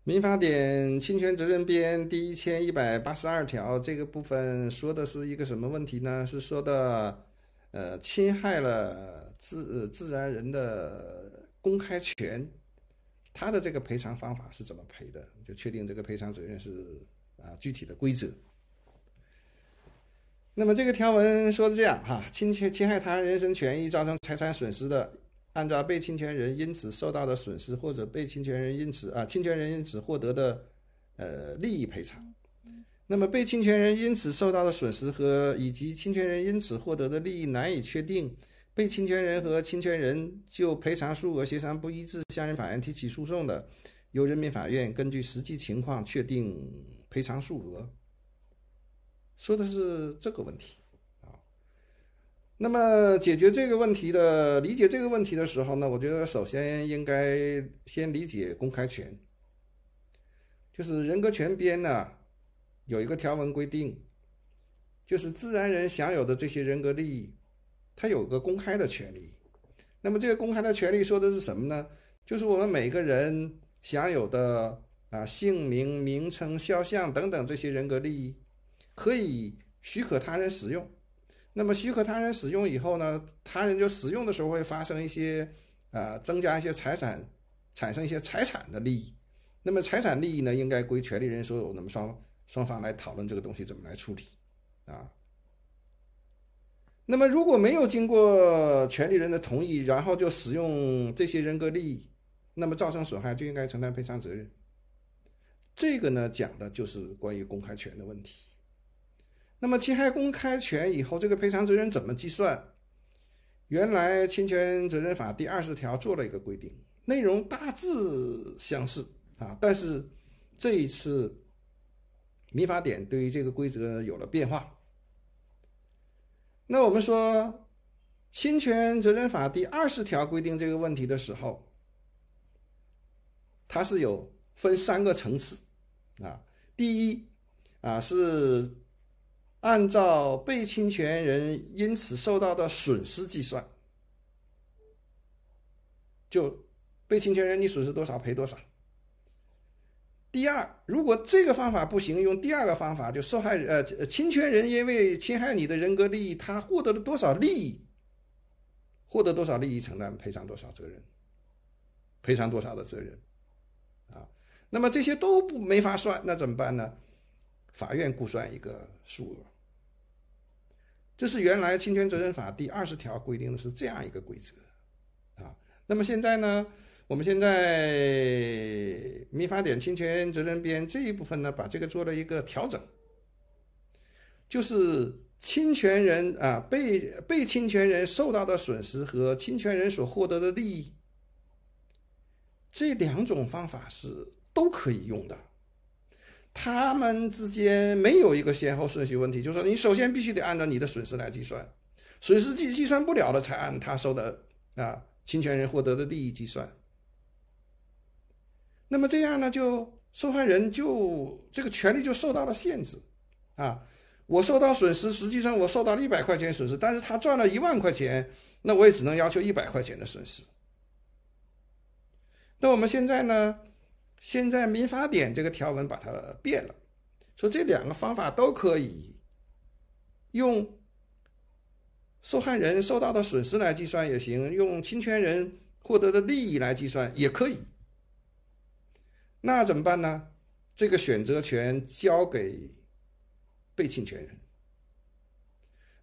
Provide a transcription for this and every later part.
《民法典》侵权责任编第一千一百八十二条这个部分说的是一个什么问题呢？是说的，呃，侵害了自自然人的公开权，他的这个赔偿方法是怎么赔的？就确定这个赔偿责任是啊具体的规则。那么这个条文说的这样哈：侵权侵害他人人身权益，造成财产损失的。按照被侵权人因此受到的损失，或者被侵权人因此啊，侵权人因此获得的呃利益赔偿。那么，被侵权人因此受到的损失和以及侵权人因此获得的利益难以确定，被侵权人和侵权人就赔偿数额协商不一致，向人民法院提起诉讼的，由人民法院根据实际情况确定赔偿数额。说的是这个问题。那么，解决这个问题的、理解这个问题的时候呢，我觉得首先应该先理解公开权，就是人格权编呢有一个条文规定，就是自然人享有的这些人格利益，它有个公开的权利。那么，这个公开的权利说的是什么呢？就是我们每个人享有的啊姓名、名称、肖像等等这些人格利益，可以许可他人使用。那么许可他人使用以后呢，他人就使用的时候会发生一些，呃，增加一些财产，产生一些财产的利益。那么财产利益呢，应该归权利人所有。那么双双方来讨论这个东西怎么来处理，啊。那么如果没有经过权利人的同意，然后就使用这些人格利益，那么造成损害就应该承担赔偿责任。这个呢，讲的就是关于公开权的问题。那么侵害公开权以后，这个赔偿责任怎么计算？原来侵权责任法第二十条做了一个规定，内容大致相似啊。但是这一次民法典对于这个规则有了变化。那我们说侵权责任法第二十条规定这个问题的时候，它是有分三个层次啊。第一啊是。按照被侵权人因此受到的损失计算，就被侵权人你损失多少赔多少。第二，如果这个方法不行，用第二个方法，就受害人呃侵权人因为侵害你的人格利益，他获得了多少利益，获得多少利益承担赔偿多少责任，赔偿多少的责任，啊，那么这些都不没法算，那怎么办呢？法院估算一个数额，这是原来侵权责任法第二十条规定的是这样一个规则啊。那么现在呢，我们现在民法典侵权责任编这一部分呢，把这个做了一个调整，就是侵权人啊，被被侵权人受到的损失和侵权人所获得的利益，这两种方法是都可以用的。他们之间没有一个先后顺序问题，就是说，你首先必须得按照你的损失来计算，损失计计算不了了，才按他收的啊，侵权人获得的利益计算。那么这样呢，就受害人就这个权利就受到了限制，啊，我受到损失，实际上我受到了一百块钱损失，但是他赚了一万块钱，那我也只能要求一百块钱的损失。那我们现在呢？现在《民法典》这个条文把它变了，说这两个方法都可以，用受害人受到的损失来计算也行，用侵权人获得的利益来计算也可以。那怎么办呢？这个选择权交给被侵权人。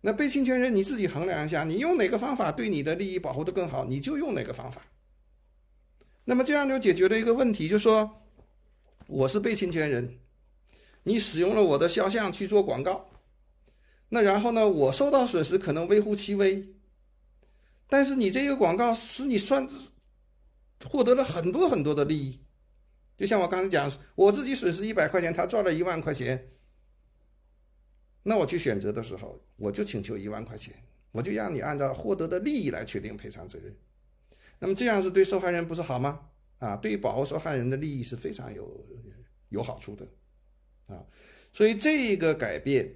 那被侵权人你自己衡量一下，你用哪个方法对你的利益保护的更好，你就用哪个方法。那么这样就解决了一个问题，就说我是被侵权人，你使用了我的肖像去做广告，那然后呢，我受到损失可能微乎其微，但是你这个广告使你算获得了很多很多的利益，就像我刚才讲，我自己损失一百块钱，他赚了一万块钱，那我去选择的时候，我就请求一万块钱，我就让你按照获得的利益来确定赔偿责任。那么这样是对受害人不是好吗？啊，对于保护受害人的利益是非常有有好处的，啊，所以这个改变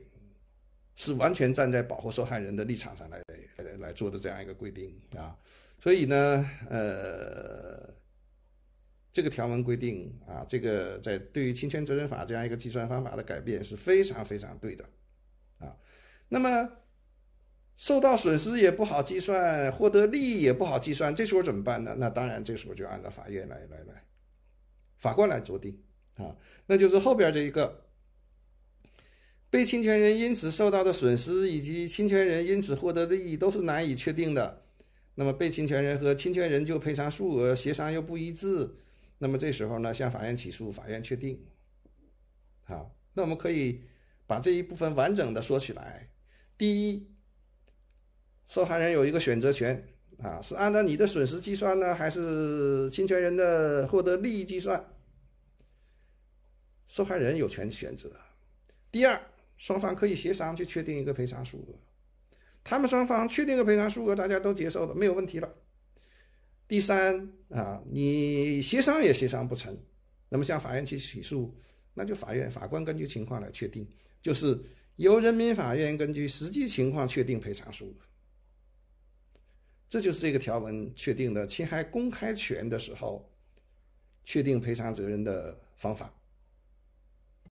是完全站在保护受害人的立场上来来来做的这样一个规定啊，所以呢，呃，这个条文规定啊，这个在对于侵权责任法这样一个计算方法的改变是非常非常对的，啊，那么。受到损失也不好计算，获得利益也不好计算，这时候怎么办呢？那当然，这时候就按照法院来来来，法官来酌定啊。那就是后边这一个，被侵权人因此受到的损失以及侵权人因此获得利益都是难以确定的。那么被侵权人和侵权人就赔偿数额协商又不一致，那么这时候呢，向法院起诉，法院确定。好，那我们可以把这一部分完整的说起来。第一。受害人有一个选择权啊，是按照你的损失计算呢，还是侵权人的获得利益计算？受害人有权选择。第二，双方可以协商去确定一个赔偿数额，他们双方确定个赔偿数额，大家都接受了，没有问题了。第三啊，你协商也协商不成，那么向法院去起诉，那就法院法官根据情况来确定，就是由人民法院根据实际情况确定赔偿数额。这就是这个条文确定的侵害公开权的时候，确定赔偿责任的方法。